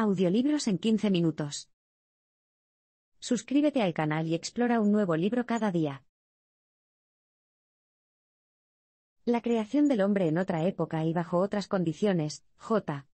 Audiolibros en 15 minutos. Suscríbete al canal y explora un nuevo libro cada día. La creación del hombre en otra época y bajo otras condiciones, J.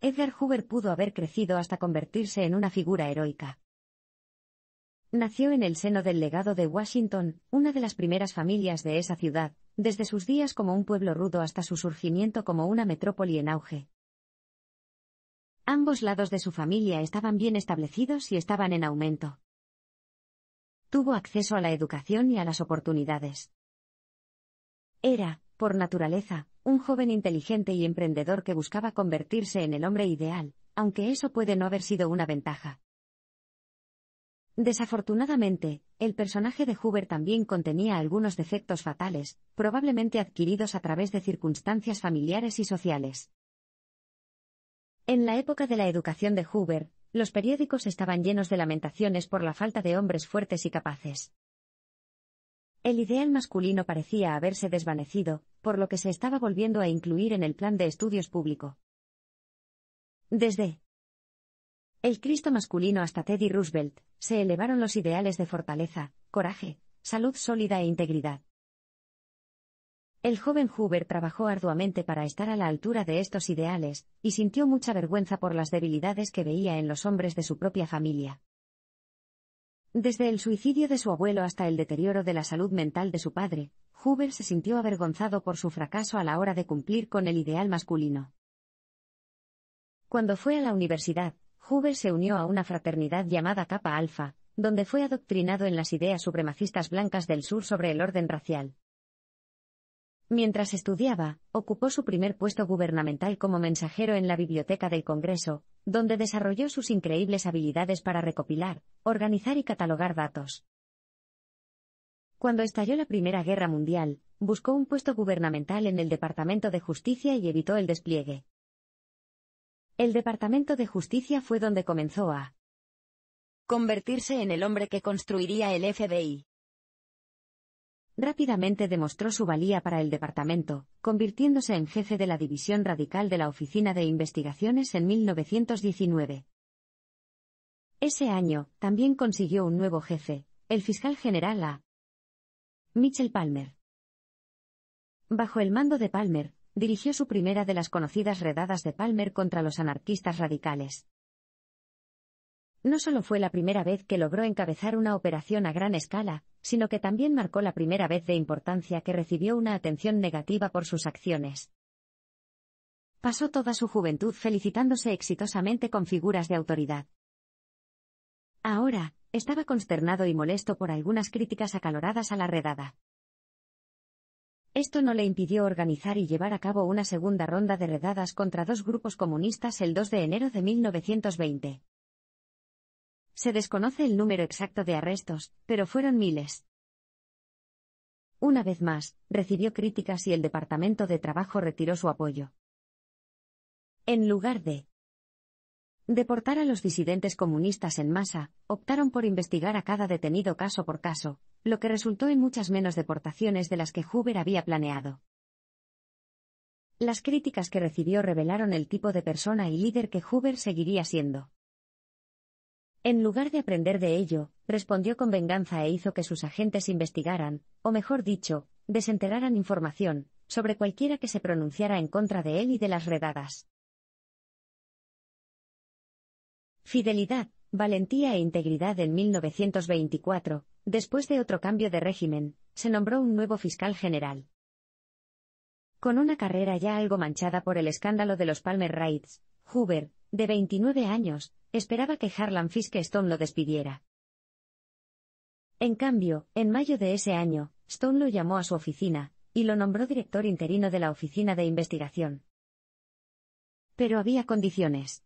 Edgar Hoover pudo haber crecido hasta convertirse en una figura heroica. Nació en el seno del legado de Washington, una de las primeras familias de esa ciudad, desde sus días como un pueblo rudo hasta su surgimiento como una metrópoli en auge. Ambos lados de su familia estaban bien establecidos y estaban en aumento. Tuvo acceso a la educación y a las oportunidades. Era, por naturaleza, un joven inteligente y emprendedor que buscaba convertirse en el hombre ideal, aunque eso puede no haber sido una ventaja. Desafortunadamente, el personaje de Huber también contenía algunos defectos fatales, probablemente adquiridos a través de circunstancias familiares y sociales. En la época de la educación de Hoover, los periódicos estaban llenos de lamentaciones por la falta de hombres fuertes y capaces. El ideal masculino parecía haberse desvanecido, por lo que se estaba volviendo a incluir en el plan de estudios público. Desde el Cristo masculino hasta Teddy Roosevelt, se elevaron los ideales de fortaleza, coraje, salud sólida e integridad. El joven Huber trabajó arduamente para estar a la altura de estos ideales, y sintió mucha vergüenza por las debilidades que veía en los hombres de su propia familia. Desde el suicidio de su abuelo hasta el deterioro de la salud mental de su padre, Huber se sintió avergonzado por su fracaso a la hora de cumplir con el ideal masculino. Cuando fue a la universidad, Huber se unió a una fraternidad llamada Kappa Alpha, donde fue adoctrinado en las ideas supremacistas blancas del sur sobre el orden racial. Mientras estudiaba, ocupó su primer puesto gubernamental como mensajero en la Biblioteca del Congreso, donde desarrolló sus increíbles habilidades para recopilar, organizar y catalogar datos. Cuando estalló la Primera Guerra Mundial, buscó un puesto gubernamental en el Departamento de Justicia y evitó el despliegue. El Departamento de Justicia fue donde comenzó a convertirse en el hombre que construiría el FBI rápidamente demostró su valía para el departamento, convirtiéndose en jefe de la división radical de la Oficina de Investigaciones en 1919. Ese año, también consiguió un nuevo jefe, el fiscal general A. Mitchell Palmer. Bajo el mando de Palmer, dirigió su primera de las conocidas redadas de Palmer contra los anarquistas radicales. No solo fue la primera vez que logró encabezar una operación a gran escala, sino que también marcó la primera vez de importancia que recibió una atención negativa por sus acciones. Pasó toda su juventud felicitándose exitosamente con figuras de autoridad. Ahora, estaba consternado y molesto por algunas críticas acaloradas a la redada. Esto no le impidió organizar y llevar a cabo una segunda ronda de redadas contra dos grupos comunistas el 2 de enero de 1920. Se desconoce el número exacto de arrestos, pero fueron miles. Una vez más, recibió críticas y el Departamento de Trabajo retiró su apoyo. En lugar de deportar a los disidentes comunistas en masa, optaron por investigar a cada detenido caso por caso, lo que resultó en muchas menos deportaciones de las que Hoover había planeado. Las críticas que recibió revelaron el tipo de persona y líder que Hoover seguiría siendo. En lugar de aprender de ello, respondió con venganza e hizo que sus agentes investigaran, o mejor dicho, desenterraran información, sobre cualquiera que se pronunciara en contra de él y de las redadas. Fidelidad, valentía e integridad en 1924, después de otro cambio de régimen, se nombró un nuevo fiscal general. Con una carrera ya algo manchada por el escándalo de los Palmer Raids, Hoover, de 29 años, Esperaba que Harlan Fiske Stone lo despidiera. En cambio, en mayo de ese año, Stone lo llamó a su oficina, y lo nombró director interino de la Oficina de Investigación. Pero había condiciones.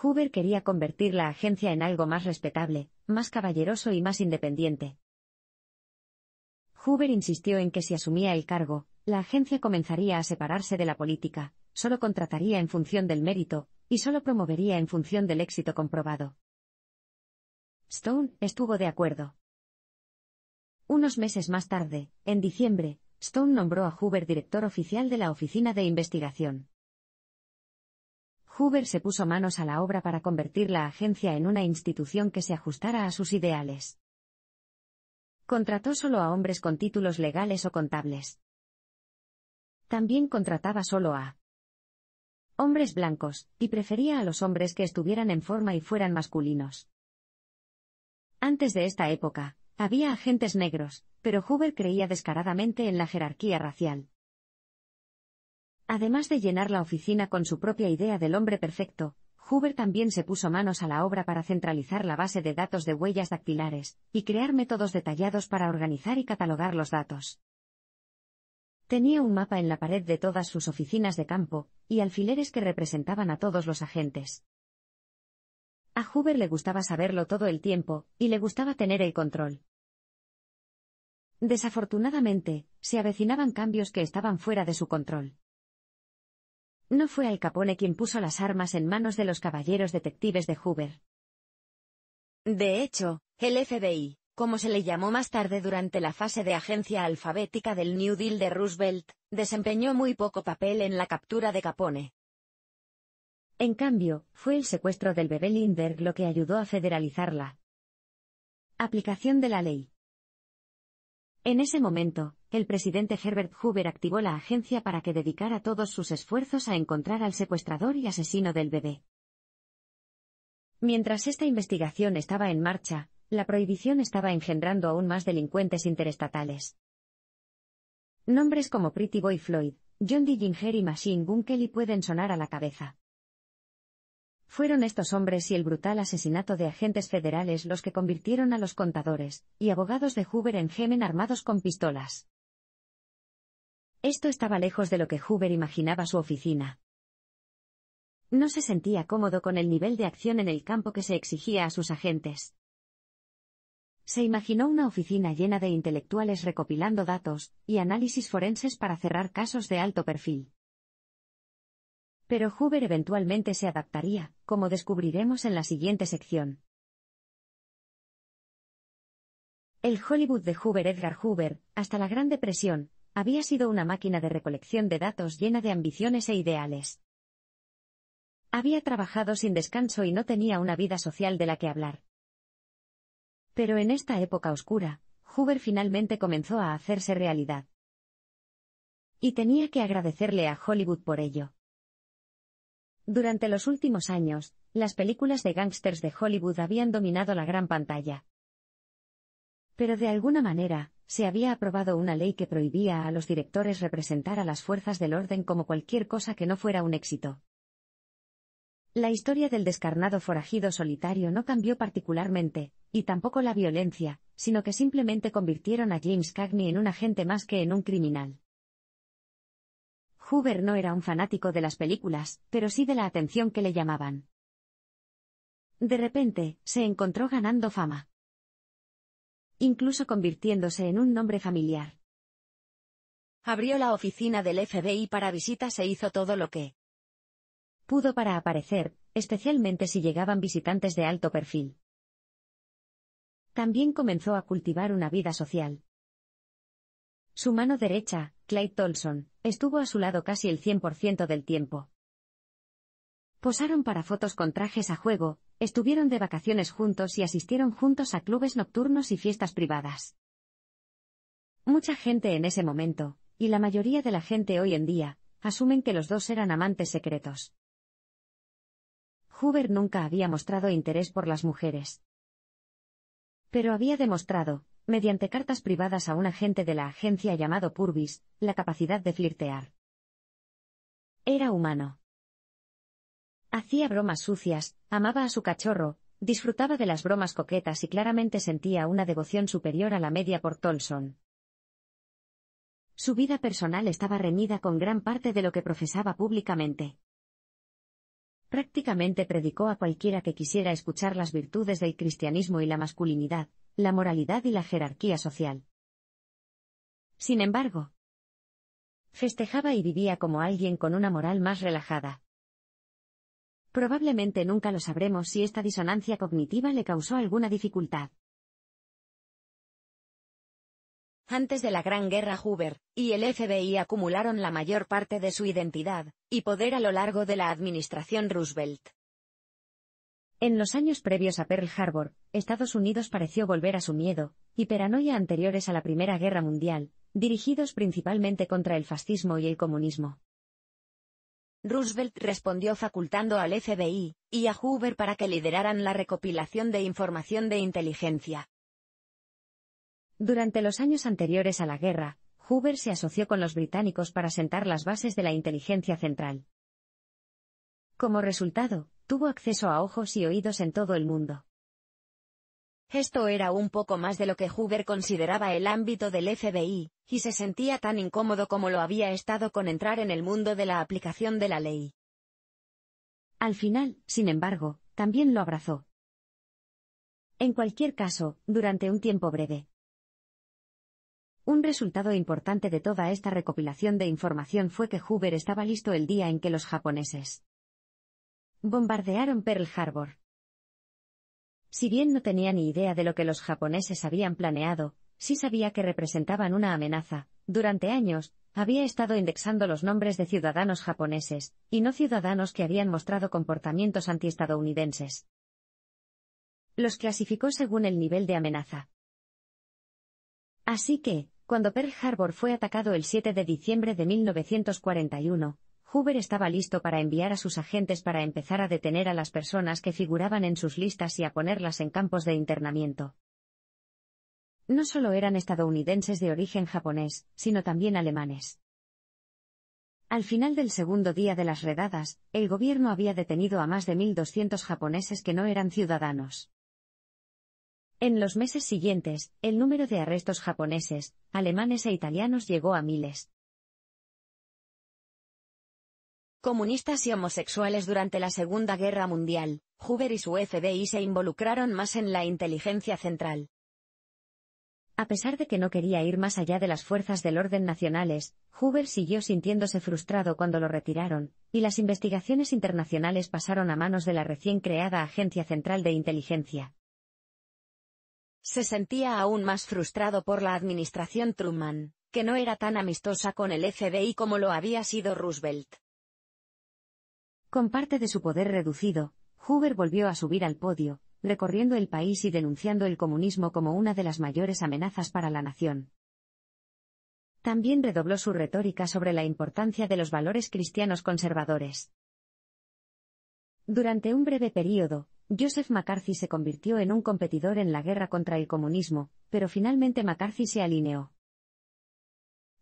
Hoover quería convertir la agencia en algo más respetable, más caballeroso y más independiente. Hoover insistió en que si asumía el cargo, la agencia comenzaría a separarse de la política, solo contrataría en función del mérito, y solo promovería en función del éxito comprobado. Stone estuvo de acuerdo. Unos meses más tarde, en diciembre, Stone nombró a Hoover director oficial de la Oficina de Investigación. Hoover se puso manos a la obra para convertir la agencia en una institución que se ajustara a sus ideales. Contrató solo a hombres con títulos legales o contables. También contrataba solo a hombres blancos, y prefería a los hombres que estuvieran en forma y fueran masculinos. Antes de esta época, había agentes negros, pero Hoover creía descaradamente en la jerarquía racial. Además de llenar la oficina con su propia idea del hombre perfecto, Hoover también se puso manos a la obra para centralizar la base de datos de huellas dactilares, y crear métodos detallados para organizar y catalogar los datos. Tenía un mapa en la pared de todas sus oficinas de campo, y alfileres que representaban a todos los agentes. A Hoover le gustaba saberlo todo el tiempo, y le gustaba tener el control. Desafortunadamente, se avecinaban cambios que estaban fuera de su control. No fue Al Capone quien puso las armas en manos de los caballeros detectives de Hoover. De hecho, el FBI, como se le llamó más tarde durante la fase de agencia alfabética del New Deal de Roosevelt, desempeñó muy poco papel en la captura de Capone. En cambio, fue el secuestro del bebé Lindbergh lo que ayudó a federalizarla. Aplicación de la ley. En ese momento, el presidente Herbert Hoover activó la agencia para que dedicara todos sus esfuerzos a encontrar al secuestrador y asesino del bebé. Mientras esta investigación estaba en marcha, la prohibición estaba engendrando aún más delincuentes interestatales. Nombres como Pretty Boy Floyd, John Dillinger y Machine Gun Kelly pueden sonar a la cabeza. Fueron estos hombres y el brutal asesinato de agentes federales los que convirtieron a los contadores y abogados de Hoover en gemen armados con pistolas. Esto estaba lejos de lo que Hoover imaginaba su oficina. No se sentía cómodo con el nivel de acción en el campo que se exigía a sus agentes. Se imaginó una oficina llena de intelectuales recopilando datos y análisis forenses para cerrar casos de alto perfil. Pero Hoover eventualmente se adaptaría, como descubriremos en la siguiente sección. El Hollywood de Hoover Edgar Hoover, hasta la Gran Depresión, había sido una máquina de recolección de datos llena de ambiciones e ideales. Había trabajado sin descanso y no tenía una vida social de la que hablar. Pero en esta época oscura, Hoover finalmente comenzó a hacerse realidad. Y tenía que agradecerle a Hollywood por ello. Durante los últimos años, las películas de gángsters de Hollywood habían dominado la gran pantalla. Pero de alguna manera, se había aprobado una ley que prohibía a los directores representar a las fuerzas del orden como cualquier cosa que no fuera un éxito. La historia del descarnado forajido solitario no cambió particularmente, y tampoco la violencia, sino que simplemente convirtieron a James Cagney en un agente más que en un criminal. Hoover no era un fanático de las películas, pero sí de la atención que le llamaban. De repente, se encontró ganando fama. Incluso convirtiéndose en un nombre familiar. Abrió la oficina del FBI para visitas e hizo todo lo que pudo para aparecer, especialmente si llegaban visitantes de alto perfil. También comenzó a cultivar una vida social. Su mano derecha, Clyde Tolson, estuvo a su lado casi el 100% del tiempo. Posaron para fotos con trajes a juego, estuvieron de vacaciones juntos y asistieron juntos a clubes nocturnos y fiestas privadas. Mucha gente en ese momento, y la mayoría de la gente hoy en día, asumen que los dos eran amantes secretos. Hoover nunca había mostrado interés por las mujeres. Pero había demostrado, mediante cartas privadas a un agente de la agencia llamado Purvis, la capacidad de flirtear. Era humano. Hacía bromas sucias, amaba a su cachorro, disfrutaba de las bromas coquetas y claramente sentía una devoción superior a la media por Tolson. Su vida personal estaba reñida con gran parte de lo que profesaba públicamente prácticamente predicó a cualquiera que quisiera escuchar las virtudes del cristianismo y la masculinidad, la moralidad y la jerarquía social. Sin embargo, festejaba y vivía como alguien con una moral más relajada. Probablemente nunca lo sabremos si esta disonancia cognitiva le causó alguna dificultad. Antes de la Gran Guerra Hoover, y el FBI acumularon la mayor parte de su identidad, y poder a lo largo de la administración Roosevelt. En los años previos a Pearl Harbor, Estados Unidos pareció volver a su miedo, y paranoia anteriores a la Primera Guerra Mundial, dirigidos principalmente contra el fascismo y el comunismo. Roosevelt respondió facultando al FBI y a Hoover para que lideraran la recopilación de información de inteligencia, durante los años anteriores a la guerra, Hoover se asoció con los británicos para sentar las bases de la inteligencia central. Como resultado, tuvo acceso a ojos y oídos en todo el mundo. Esto era un poco más de lo que Hoover consideraba el ámbito del FBI, y se sentía tan incómodo como lo había estado con entrar en el mundo de la aplicación de la ley. Al final, sin embargo, también lo abrazó. En cualquier caso, durante un tiempo breve, un resultado importante de toda esta recopilación de información fue que Hoover estaba listo el día en que los japoneses bombardearon Pearl Harbor. Si bien no tenía ni idea de lo que los japoneses habían planeado, sí sabía que representaban una amenaza. Durante años, había estado indexando los nombres de ciudadanos japoneses, y no ciudadanos que habían mostrado comportamientos antiestadounidenses. Los clasificó según el nivel de amenaza. Así que, cuando Pearl Harbor fue atacado el 7 de diciembre de 1941, Hoover estaba listo para enviar a sus agentes para empezar a detener a las personas que figuraban en sus listas y a ponerlas en campos de internamiento. No solo eran estadounidenses de origen japonés, sino también alemanes. Al final del segundo día de las redadas, el gobierno había detenido a más de 1.200 japoneses que no eran ciudadanos. En los meses siguientes, el número de arrestos japoneses, alemanes e italianos llegó a miles. Comunistas y homosexuales durante la Segunda Guerra Mundial, Hoover y su FBI se involucraron más en la inteligencia central. A pesar de que no quería ir más allá de las fuerzas del orden nacionales, Hoover siguió sintiéndose frustrado cuando lo retiraron, y las investigaciones internacionales pasaron a manos de la recién creada Agencia Central de Inteligencia, se sentía aún más frustrado por la administración Truman, que no era tan amistosa con el FBI como lo había sido Roosevelt. Con parte de su poder reducido, Hoover volvió a subir al podio, recorriendo el país y denunciando el comunismo como una de las mayores amenazas para la nación. También redobló su retórica sobre la importancia de los valores cristianos conservadores. Durante un breve período, Joseph McCarthy se convirtió en un competidor en la guerra contra el comunismo, pero finalmente McCarthy se alineó.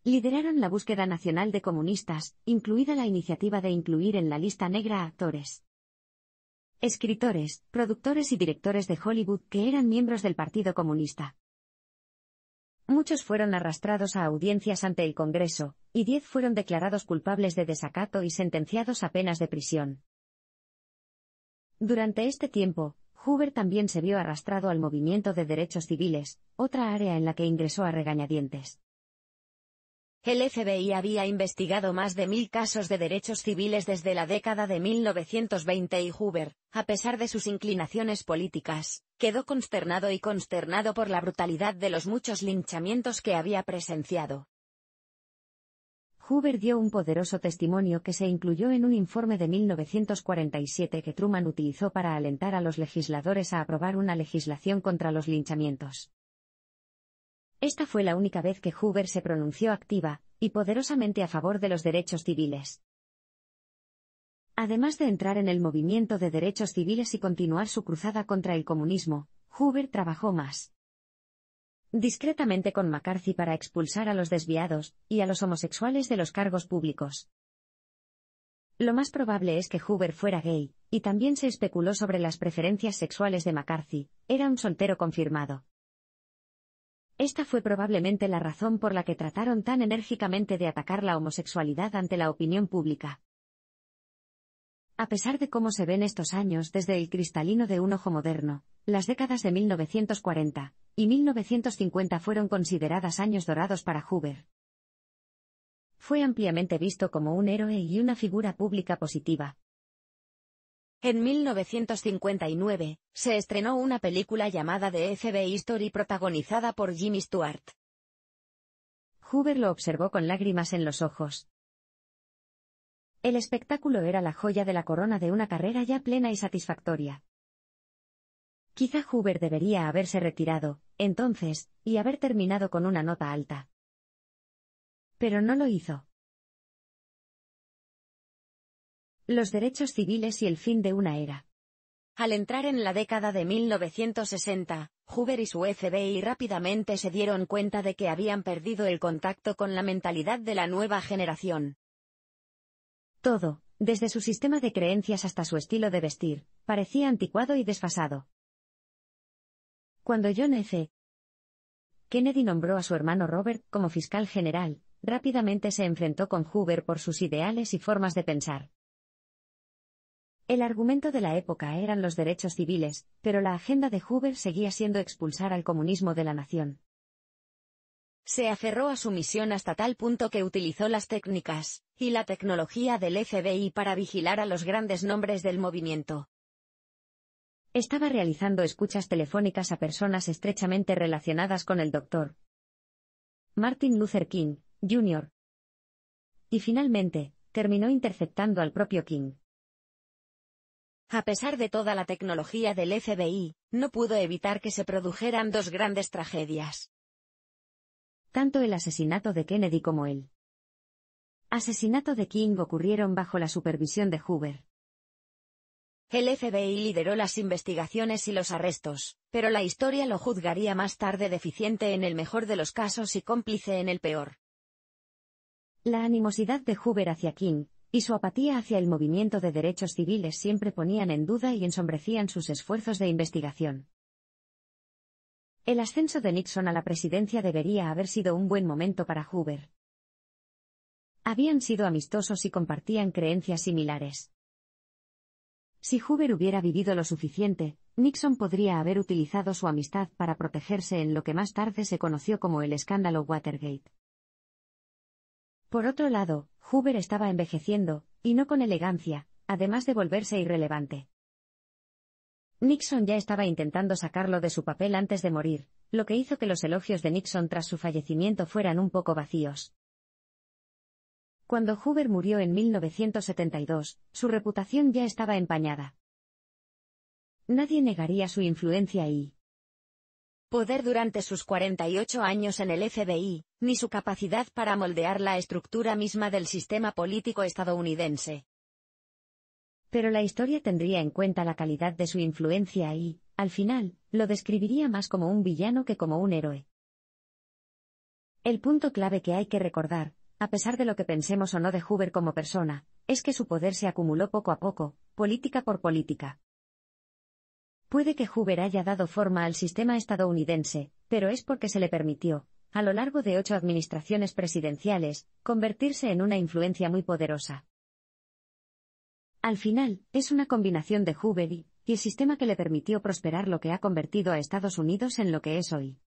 Lideraron la búsqueda nacional de comunistas, incluida la iniciativa de incluir en la lista negra a actores. Escritores, productores y directores de Hollywood que eran miembros del Partido Comunista. Muchos fueron arrastrados a audiencias ante el Congreso, y diez fueron declarados culpables de desacato y sentenciados a penas de prisión. Durante este tiempo, Hoover también se vio arrastrado al movimiento de derechos civiles, otra área en la que ingresó a regañadientes. El FBI había investigado más de mil casos de derechos civiles desde la década de 1920 y Hoover, a pesar de sus inclinaciones políticas, quedó consternado y consternado por la brutalidad de los muchos linchamientos que había presenciado. Huber dio un poderoso testimonio que se incluyó en un informe de 1947 que Truman utilizó para alentar a los legisladores a aprobar una legislación contra los linchamientos. Esta fue la única vez que Hoover se pronunció activa y poderosamente a favor de los derechos civiles. Además de entrar en el movimiento de derechos civiles y continuar su cruzada contra el comunismo, Huber trabajó más discretamente con McCarthy para expulsar a los desviados y a los homosexuales de los cargos públicos. Lo más probable es que Hoover fuera gay, y también se especuló sobre las preferencias sexuales de McCarthy, era un soltero confirmado. Esta fue probablemente la razón por la que trataron tan enérgicamente de atacar la homosexualidad ante la opinión pública. A pesar de cómo se ven estos años desde el cristalino de un ojo moderno, las décadas de 1940, y 1950 fueron consideradas años dorados para Hoover. Fue ampliamente visto como un héroe y una figura pública positiva. En 1959, se estrenó una película llamada The F.B. History protagonizada por Jimmy Stewart. Hoover lo observó con lágrimas en los ojos. El espectáculo era la joya de la corona de una carrera ya plena y satisfactoria. Quizá Hoover debería haberse retirado, entonces, y haber terminado con una nota alta. Pero no lo hizo. Los derechos civiles y el fin de una era. Al entrar en la década de 1960, Hoover y su FBI rápidamente se dieron cuenta de que habían perdido el contacto con la mentalidad de la nueva generación. Todo, desde su sistema de creencias hasta su estilo de vestir, parecía anticuado y desfasado. Cuando John F. Kennedy nombró a su hermano Robert como fiscal general, rápidamente se enfrentó con Hoover por sus ideales y formas de pensar. El argumento de la época eran los derechos civiles, pero la agenda de Hoover seguía siendo expulsar al comunismo de la nación. Se aferró a su misión hasta tal punto que utilizó las técnicas y la tecnología del FBI para vigilar a los grandes nombres del movimiento. Estaba realizando escuchas telefónicas a personas estrechamente relacionadas con el doctor. Martin Luther King, Jr. Y finalmente, terminó interceptando al propio King. A pesar de toda la tecnología del FBI, no pudo evitar que se produjeran dos grandes tragedias. Tanto el asesinato de Kennedy como el asesinato de King ocurrieron bajo la supervisión de Hoover. El FBI lideró las investigaciones y los arrestos, pero la historia lo juzgaría más tarde deficiente en el mejor de los casos y cómplice en el peor. La animosidad de Hoover hacia King, y su apatía hacia el movimiento de derechos civiles siempre ponían en duda y ensombrecían sus esfuerzos de investigación. El ascenso de Nixon a la presidencia debería haber sido un buen momento para Hoover. Habían sido amistosos y compartían creencias similares. Si Hoover hubiera vivido lo suficiente, Nixon podría haber utilizado su amistad para protegerse en lo que más tarde se conoció como el escándalo Watergate. Por otro lado, Hoover estaba envejeciendo, y no con elegancia, además de volverse irrelevante. Nixon ya estaba intentando sacarlo de su papel antes de morir, lo que hizo que los elogios de Nixon tras su fallecimiento fueran un poco vacíos. Cuando Hoover murió en 1972, su reputación ya estaba empañada. Nadie negaría su influencia y poder durante sus 48 años en el FBI, ni su capacidad para moldear la estructura misma del sistema político estadounidense. Pero la historia tendría en cuenta la calidad de su influencia y, al final, lo describiría más como un villano que como un héroe. El punto clave que hay que recordar, a pesar de lo que pensemos o no de Hoover como persona, es que su poder se acumuló poco a poco, política por política. Puede que Hoover haya dado forma al sistema estadounidense, pero es porque se le permitió, a lo largo de ocho administraciones presidenciales, convertirse en una influencia muy poderosa. Al final, es una combinación de Hoover y, y el sistema que le permitió prosperar lo que ha convertido a Estados Unidos en lo que es hoy.